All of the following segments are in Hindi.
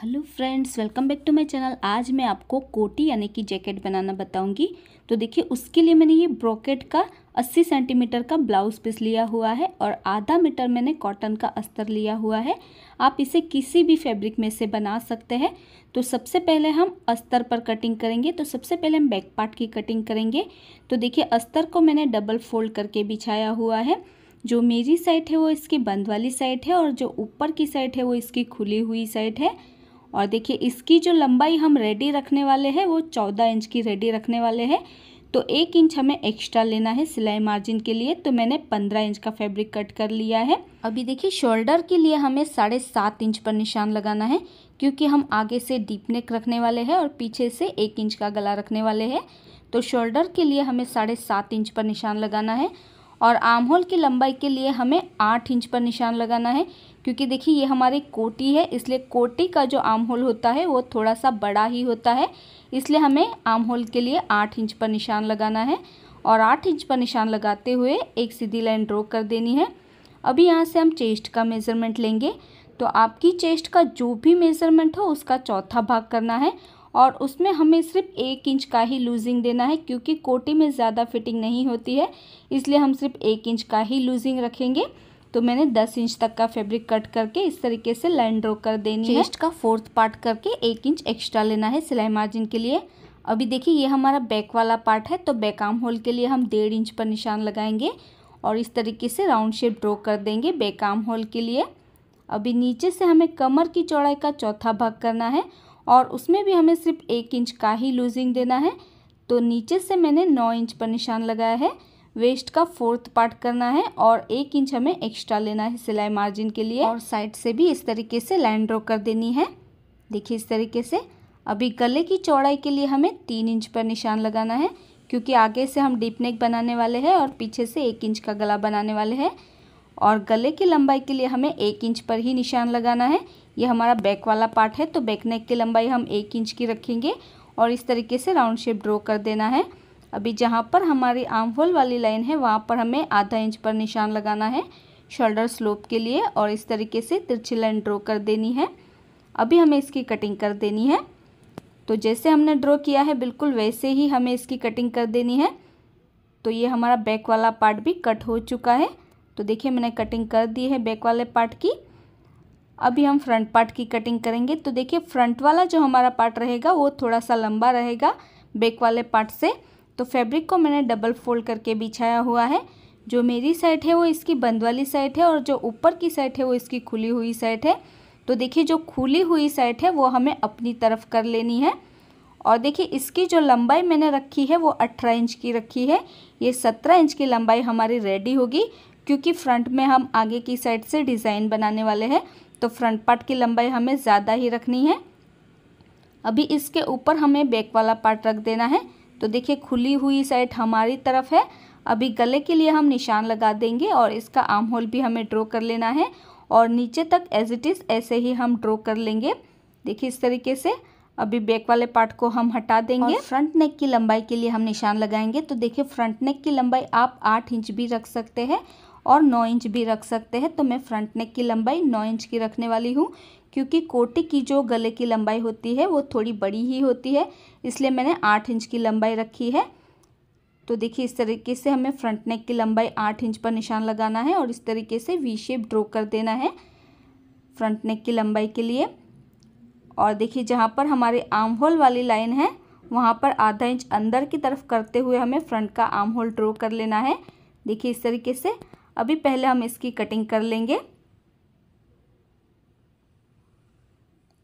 Hello friends welcome back to my channel आज मैं आपको कोटी यानी कि जैकेट बनाना बताऊंगी तो देखिए उसके लिए मैंने ये ब्रोकेट का 80 सेंटीमीटर का ब्लाउज पीस लिया हुआ है और आधा मीटर मैंने कॉटन का अस्तर लिया हुआ है आप इसे किसी भी फैब्रिक में से बना सकते हैं तो सबसे पहले हम अस्तर पर कटिंग करेंगे तो सबसे पहले हम बैक पार्ट की कटिंग करेंगे तो देखिए अस्तर को मैंने डबल फोल्ड करके बिछाया हुआ है जो मेरी साइड है वो इसकी बंद वाली साइड है और जो ऊपर की साइड है वो इसकी खुली हुई साइड है और देखिए इसकी जो लंबाई हम रेडी रखने वाले हैं वो चौदह इंच की रेडी रखने वाले हैं तो एक इंच हमें एक्स्ट्रा लेना है सिलाई मार्जिन के लिए तो मैंने पंद्रह इंच का फैब्रिक कट कर लिया है अभी देखिए शोल्डर के लिए हमें साढ़े सात इंच पर निशान लगाना है क्योंकि हम आगे से डीप नेक रखने वाले हैं और पीछे से एक इंच का गला रखने वाले हैं तो शोल्डर के लिए हमें साढ़े सात इंच पर निशान लगाना है और आर्म होल की लंबाई के लिए हमें आठ इंच पर निशान लगाना है क्योंकि देखिए ये हमारी कोटी है इसलिए कोटी का जो आम होल होता है वो थोड़ा सा बड़ा ही होता है इसलिए हमें आम होल के लिए आठ इंच पर निशान लगाना है और आठ इंच पर निशान लगाते हुए एक सीधी लाइन ड्रॉ कर देनी है अभी यहाँ से हम चेस्ट का मेज़रमेंट लेंगे तो आपकी चेस्ट का जो भी मेज़रमेंट हो उसका चौथा भाग करना है और उसमें हमें सिर्फ एक इंच का ही लूजिंग देना है क्योंकि कोटी में ज़्यादा फिटिंग नहीं होती है इसलिए हम सिर्फ एक इंच का ही लूजिंग रखेंगे तो मैंने दस इंच तक का फेब्रिक कट करके इस तरीके से लाइन ड्रॉ कर देनी है चेस्ट का फोर्थ पार्ट करके एक इंच एक्स्ट्रा लेना है सिलाई मार्जिन के लिए अभी देखिए ये हमारा बैक वाला पार्ट है तो बैक आर्म होल के लिए हम डेढ़ इंच पर निशान लगाएंगे और इस तरीके से राउंड शेप ड्रॉ कर देंगे बैक आर्म होल के लिए अभी नीचे से हमें कमर की चौड़ाई का चौथा भाग करना है और उसमें भी हमें सिर्फ एक इंच का ही लूजिंग देना है तो नीचे से मैंने नौ इंच पर निशान लगाया है वेस्ट का फोर्थ पार्ट करना है और एक इंच हमें एक्स्ट्रा लेना है सिलाई मार्जिन के लिए और साइड से भी इस तरीके से लाइन ड्रॉ कर देनी है देखिए इस तरीके से अभी गले की चौड़ाई के लिए हमें तीन इंच पर निशान लगाना है क्योंकि आगे से हम डीप नेक बनाने वाले हैं और पीछे से एक इंच का गला बनाने वाले हैं और गले की लंबाई के लिए हमें एक इंच पर ही निशान लगाना है ये हमारा बैक वाला पार्ट है तो बैक नेक की लंबाई हम एक इंच की रखेंगे और इस तरीके से राउंड शेप ड्रॉ कर देना है अभी जहाँ पर हमारी आर्म होल वाली लाइन है वहाँ पर हमें आधा इंच पर निशान लगाना है शोल्डर स्लोप के लिए और इस तरीके से तिरछी लाइन ड्रॉ कर देनी है अभी हमें इसकी कटिंग कर देनी है तो जैसे हमने ड्रॉ किया है बिल्कुल वैसे ही हमें इसकी कटिंग कर देनी है तो ये हमारा बैक वाला पार्ट भी कट हो चुका है तो देखिए मैंने कटिंग कर दी है बैक वाले पार्ट की अभी हम फ्रंट पार्ट की कटिंग करेंगे तो देखिए फ्रंट वाला जो हमारा पार्ट रहेगा वो थोड़ा सा लंबा रहेगा बैक वाले पार्ट से तो फैब्रिक को मैंने डबल फोल्ड करके बिछाया हुआ है जो मेरी साइड है वो इसकी बंद वाली साइड है और जो ऊपर की साइड है वो इसकी खुली हुई साइड है तो देखिए जो खुली हुई साइड है वो हमें अपनी तरफ कर लेनी है और देखिए इसकी जो लंबाई मैंने रखी है वो अट्ठारह इंच की रखी है ये सत्रह इंच की लंबाई हमारी रेडी होगी क्योंकि फ्रंट में हम आगे की साइड से डिज़ाइन बनाने वाले हैं तो फ्रंट पार्ट की लंबाई हमें ज़्यादा ही रखनी है अभी इसके ऊपर हमें बैक वाला पार्ट रख देना है तो देखिए खुली हुई साइड हमारी तरफ है अभी गले के लिए हम निशान लगा देंगे और इसका आर्म होल भी हमें ड्रॉ कर लेना है और नीचे तक एज इट इज़ ऐसे ही हम ड्रॉ कर लेंगे देखिए इस तरीके से अभी बैक वाले पार्ट को हम हटा देंगे फ्रंट नेक की लंबाई के लिए हम निशान लगाएंगे तो देखिए फ्रंट नेक की लंबाई आप आठ इंच भी रख सकते हैं और नौ इंच भी रख सकते हैं तो मैं फ्रंट नेक की लंबाई नौ इंच की रखने वाली हूँ क्योंकि कोटी की जो गले की लंबाई होती है वो थोड़ी बड़ी ही होती है इसलिए मैंने आठ इंच की लंबाई रखी है तो देखिए इस तरीके से हमें फ्रंट नेक की लंबाई आठ इंच पर निशान लगाना है और इस तरीके से वी शेप ड्रॉ कर देना है फ्रंट नेक की लंबाई के लिए और देखिए जहाँ पर हमारे आर्म होल वाली लाइन है वहाँ पर आधा इंच अंदर की तरफ करते हुए हमें फ्रंट का आर्म होल ड्रॉ कर लेना है देखिए इस तरीके से अभी पहले हम इसकी कटिंग कर लेंगे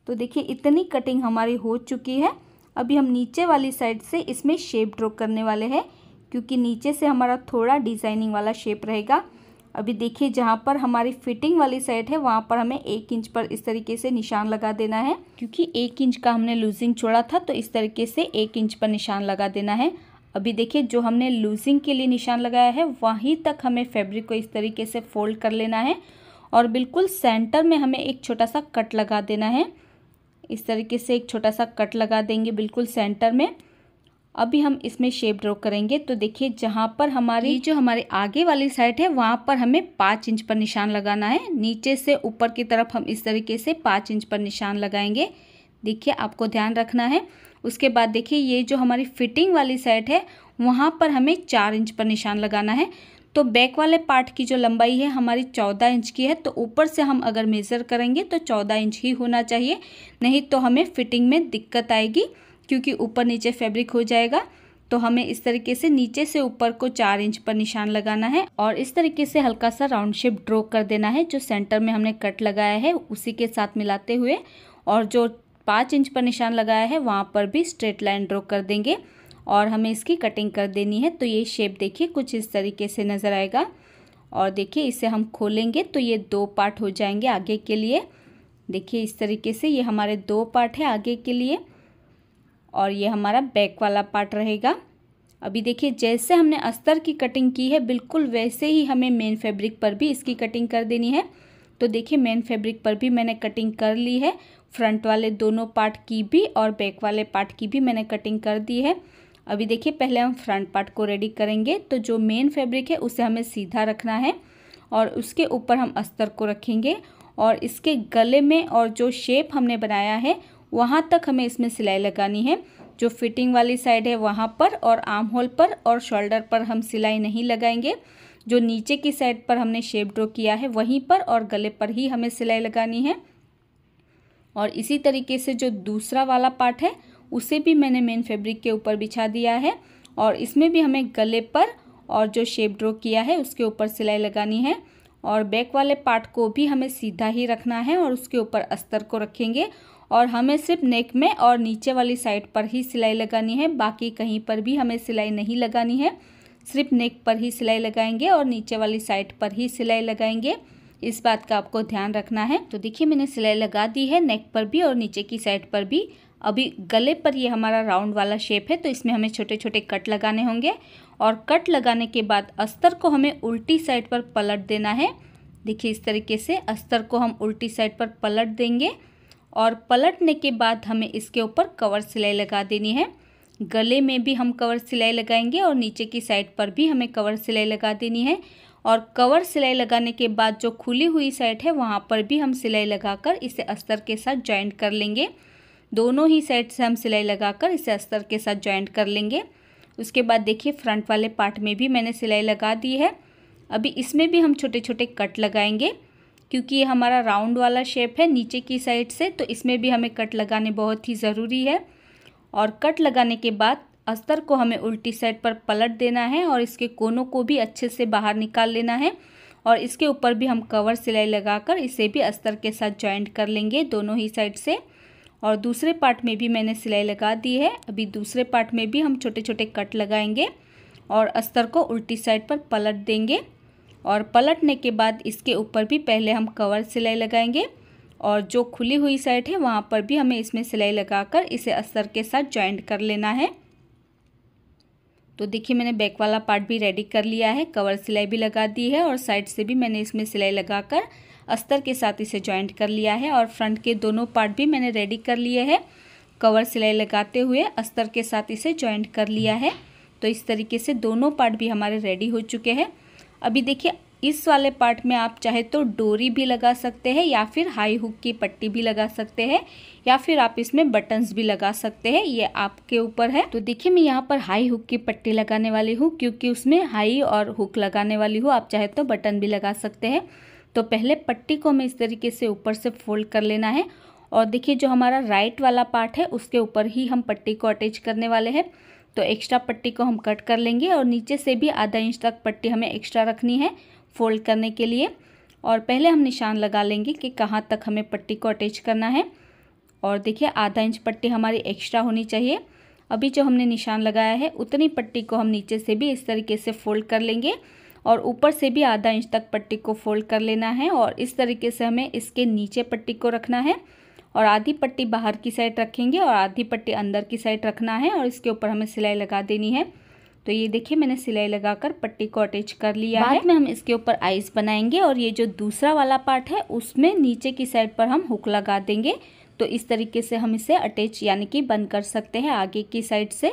तो देखिए इतनी कटिंग हमारी हो चुकी है अभी हम नीचे वाली साइड से इसमें शेप ड्रॉ करने वाले हैं क्योंकि नीचे से हमारा थोड़ा डिज़ाइनिंग वाला शेप रहेगा अभी देखिए जहाँ पर हमारी फिटिंग वाली साइड है वहाँ पर हमें एक इंच पर इस तरीके से निशान लगा देना है क्योंकि एक इंच का हमने लूजिंग छोड़ा था तो इस तरीके से एक इंच पर निशान लगा देना है अभी देखिए जो हमने लूजिंग के लिए निशान लगाया है वहीं तक हमें फैब्रिक को इस तरीके से फोल्ड कर लेना है और बिल्कुल सेंटर में हमें एक छोटा सा कट लगा देना है इस तरीके से एक छोटा सा कट लगा देंगे बिल्कुल सेंटर में अभी हम इसमें शेप ड्रॉ करेंगे तो देखिए जहाँ पर हमारी जो हमारे आगे वाली साइड है वहाँ पर हमें पाँच इंच पर निशान लगाना है नीचे से ऊपर की तरफ हम इस तरीके से पाँच इंच पर निशान लगाएंगे देखिए आपको ध्यान रखना है उसके बाद देखिए ये जो हमारी फिटिंग वाली साइड है वहाँ पर हमें चार इंच पर निशान लगाना है तो बैक वाले पार्ट की जो लंबाई है हमारी चौदह इंच की है तो ऊपर से हम अगर मेज़र करेंगे तो चौदह इंच ही होना चाहिए नहीं तो हमें फिटिंग में दिक्कत आएगी क्योंकि ऊपर नीचे फैब्रिक हो जाएगा तो हमें इस तरीके से नीचे से ऊपर को चार इंच पर निशान लगाना है और इस तरीके से हल्का सा राउंड शेप ड्रॉ कर देना है जो सेंटर में हमने कट लगाया है उसी के साथ मिलाते हुए और जो पाँच इंच पर निशान लगाया है वहाँ पर भी स्ट्रेट लाइन ड्रॉ कर देंगे और हमें इसकी कटिंग कर देनी है तो ये शेप देखिए कुछ इस तरीके से नज़र आएगा और देखिए इसे हम खोलेंगे तो ये दो पार्ट हो जाएंगे आगे के लिए देखिए इस तरीके से ये हमारे दो पार्ट है आगे के लिए और ये हमारा बैक वाला पार्ट रहेगा अभी देखिए जैसे हमने अस्तर की कटिंग की है बिल्कुल वैसे ही हमें मेन फैब्रिक पर भी इसकी कटिंग कर देनी है तो देखिए मेन फैब्रिक पर भी मैंने कटिंग कर ली है फ्रंट वाले दोनों पार्ट की भी और बैक वाले पार्ट की भी मैंने कटिंग कर दी है अभी देखिए पहले हम फ्रंट पार्ट को रेडी करेंगे तो जो मेन फैब्रिक है उसे हमें सीधा रखना है और उसके ऊपर हम अस्तर को रखेंगे और इसके गले में और जो शेप हमने बनाया है वहाँ तक हमें इसमें सिलाई लगानी है जो फिटिंग वाली साइड है वहाँ पर और आर्म होल पर और शोल्डर पर हम सिलाई नहीं लगाएंगे जो नीचे की साइड पर हमने शेप ड्रॉ किया है वहीं पर और गले पर ही हमें सिलाई लगानी है और इसी तरीके से जो दूसरा वाला पार्ट है उसे भी मैंने मेन फैब्रिक के ऊपर बिछा दिया है और इसमें भी हमें गले पर और जो शेप ड्रॉ किया है उसके ऊपर सिलाई लगानी है और बैक वाले पार्ट को भी हमें सीधा ही रखना है और उसके ऊपर अस्तर को रखेंगे और हमें सिर्फ नेक में और नीचे वाली साइड पर ही सिलाई लगानी है बाकी कहीं पर भी हमें सिलाई नहीं लगानी है सिर्फ नेक पर ही सिलाई लगाएंगे और नीचे वाली साइड पर ही सिलाई लगाएंगे इस बात का आपको ध्यान रखना है तो देखिए मैंने सिलाई लगा दी है नेक पर भी और नीचे की साइड पर भी अभी गले पर ये हमारा राउंड वाला शेप है तो इसमें हमें छोटे छोटे कट लगाने होंगे और कट लगाने के बाद अस्तर को हमें उल्टी साइड पर पलट देना है देखिए इस तरीके से अस्तर को हम उल्टी साइड पर पलट देंगे और पलटने के बाद हमें इसके ऊपर कवर सिलाई लगा देनी है गले में भी हम कवर सिलाई लगाएंगे और नीचे की साइड पर भी हमें कवर सिलाई लगा देनी है और कवर सिलाई लगाने के बाद जो खुली हुई साइड है वहाँ पर भी हम सिलाई लगाकर इसे अस्तर के साथ ज्वाइंट कर लेंगे दोनों ही साइड से हम सिलाई लगाकर इसे अस्तर के साथ ज्वाइंट कर लेंगे उसके बाद देखिए फ्रंट वाले पार्ट में भी मैंने सिलाई लगा दी है अभी इसमें भी हम छोटे छोटे कट लगाएंगे क्योंकि ये हमारा राउंड वाला शेप है नीचे की साइड से तो इसमें भी हमें कट लगाने बहुत ही ज़रूरी है और कट लगाने के बाद अस्तर को हमें उल्टी साइड पर पलट देना है और इसके कोनों को भी अच्छे से बाहर निकाल लेना है और इसके ऊपर भी हम कवर सिलाई लगाकर इसे भी अस्तर के साथ जॉइंट कर लेंगे दोनों ही साइड से और दूसरे पार्ट में भी मैंने सिलाई लगा दी है अभी दूसरे पार्ट में भी हम छोटे छोटे कट लगाएंगे और अस्तर को उल्टी साइड पर पलट देंगे और पलटने के बाद इसके ऊपर भी पहले हम कवर सिलाई लगाएंगे और जो खुली हुई साइड है वहाँ पर भी हमें इसमें सिलाई लगाकर इसे अस्तर के साथ जॉइंट कर लेना है तो देखिए मैंने बैक वाला पार्ट भी रेडी कर लिया है कवर सिलाई भी लगा दी है और साइड से भी मैंने इसमें सिलाई लगाकर अस्तर के साथ इसे जॉइंट कर लिया है और फ्रंट के दोनों पार्ट भी मैंने रेडी कर लिए हैं कवर सिलाई लगाते हुए अस्तर के साथ इसे जॉइंट कर लिया है तो इस तरीके से दोनों पार्ट भी हमारे रेडी हो चुके हैं अभी देखिए इस वाले पार्ट में आप चाहे तो डोरी भी लगा सकते हैं या फिर हाई हुक की पट्टी भी लगा सकते हैं या फिर आप इसमें बटन्स भी लगा सकते हैं ये आपके ऊपर है तो देखिए मैं यहाँ पर हाई हुक की पट्टी लगाने वाली हूँ क्योंकि उसमें हाई और हुक लगाने वाली हूँ आप चाहे तो बटन भी लगा सकते हैं तो पहले पट्टी को हमें इस तरीके से ऊपर से फोल्ड कर लेना है और देखिए जो हमारा राइट वाला पार्ट है उसके ऊपर ही हम पट्टी को अटैच करने वाले हैं तो एक्स्ट्रा पट्टी को हम कट कर लेंगे और नीचे से भी आधा इंच तक पट्टी हमें एक्स्ट्रा रखनी है फोल्ड करने के लिए और पहले हम निशान लगा लेंगे कि कहाँ तक हमें पट्टी को अटैच करना है और देखिए आधा इंच पट्टी हमारी एक्स्ट्रा होनी चाहिए अभी जो हमने निशान लगाया है उतनी पट्टी को हम नीचे से भी इस तरीके से फोल्ड कर लेंगे और ऊपर से भी आधा इंच तक पट्टी को फोल्ड कर लेना है और इस तरीके से हमें इसके नीचे पट्टी को रखना है और आधी पट्टी बाहर की साइड रखेंगे और आधी पट्टी अंदर की साइड रखना है और इसके ऊपर हमें सिलाई लगा देनी है तो ये देखिए मैंने सिलाई लगाकर पट्टी को अटैच कर लिया बाद है। में हम इसके ऊपर आइस बनाएंगे और ये जो दूसरा वाला पार्ट है उसमें नीचे की साइड पर हम हुक लगा देंगे तो इस तरीके से हम इसे अटैच यानी कि बंद कर सकते हैं आगे की साइड से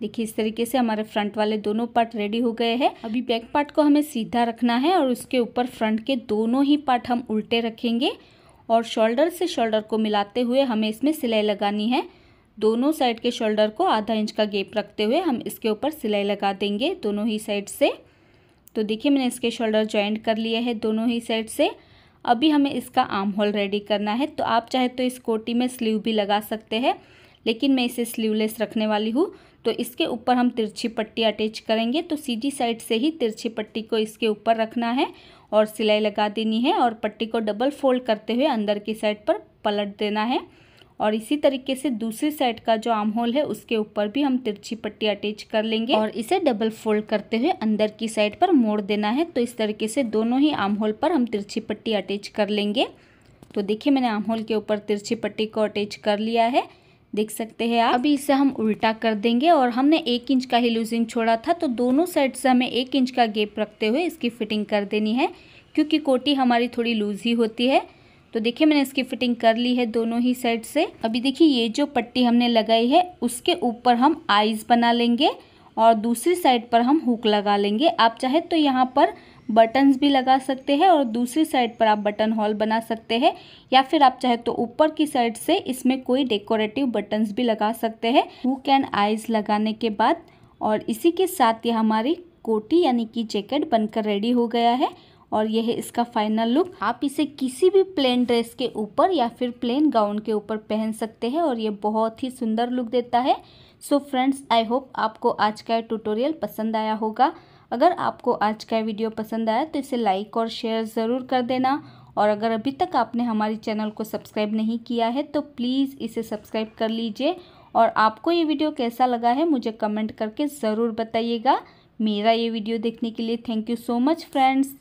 देखिए इस तरीके से हमारे फ्रंट वाले दोनों पार्ट रेडी हो गए हैं अभी बैक पार्ट को हमें सीधा रखना है और उसके ऊपर फ्रंट के दोनों ही पार्ट हम उल्टे रखेंगे और शोल्डर से शोल्डर को मिलाते हुए हमें इसमें सिलाई लगानी है दोनों साइड के शोल्डर को आधा इंच का गेप रखते हुए हम इसके ऊपर सिलाई लगा देंगे दोनों ही साइड से तो देखिए मैंने इसके शोल्डर ज्वाइंट कर लिए हैं दोनों ही साइड से अभी हमें इसका आर्म होल रेडी करना है तो आप चाहे तो इस कोटी में स्लीव भी लगा सकते हैं लेकिन मैं इसे स्लीवलेस रखने वाली हूँ तो इसके ऊपर हम तिरछी पट्टी अटैच करेंगे तो सीधी साइड से ही तिरछी पट्टी को इसके ऊपर रखना है और सिलाई लगा देनी है और पट्टी को डबल फोल्ड करते हुए अंदर की साइड पर पलट देना है और इसी तरीके से दूसरी साइड का जो आर्म होल है उसके ऊपर भी हम तिरछी पट्टी अटैच कर लेंगे और इसे डबल फोल्ड करते हुए अंदर की साइड पर मोड़ देना है तो इस तरीके से दोनों ही आर्म होल पर हम तिरछी पट्टी अटैच कर लेंगे तो देखिए मैंने आर्म होल के ऊपर तिरछी पट्टी को अटैच कर लिया है देख सकते हैं आप अभी इसे हम उल्टा कर देंगे और हमने एक इंच का ही लूजिंग छोड़ा था तो दोनों साइड से हमें एक इंच का गेप रखते हुए इसकी फिटिंग कर देनी है क्योंकि कोटी हमारी थोड़ी लूज ही होती है तो देखिए मैंने इसकी फिटिंग कर ली है दोनों ही साइड से अभी देखिए ये जो पट्टी हमने लगाई है उसके ऊपर हम आइज बना लेंगे और दूसरी साइड पर हम हुक लगा लेंगे आप चाहे तो यहाँ पर बटन्स भी लगा सकते हैं और दूसरी साइड पर आप बटन हॉल बना सकते हैं या फिर आप चाहे तो ऊपर की साइड से इसमें कोई डेकोरेटिव बटन्स भी लगा सकते हैं हुक एंड आइज लगाने के बाद और इसी के साथ ये हमारी कोटी यानी कि जैकेट बनकर रेडी हो गया है और यह है इसका फाइनल लुक आप इसे किसी भी प्लेन ड्रेस के ऊपर या फिर प्लेन गाउन के ऊपर पहन सकते हैं और ये बहुत ही सुंदर लुक देता है सो फ्रेंड्स आई होप आपको आज का ट्यूटोरियल पसंद आया होगा अगर आपको आज का वीडियो पसंद आया तो इसे लाइक और शेयर ज़रूर कर देना और अगर अभी तक आपने हमारे चैनल को सब्सक्राइब नहीं किया है तो प्लीज़ इसे सब्सक्राइब कर लीजिए और आपको ये वीडियो कैसा लगा है मुझे कमेंट करके ज़रूर बताइएगा मेरा ये वीडियो देखने के लिए thank you so much friends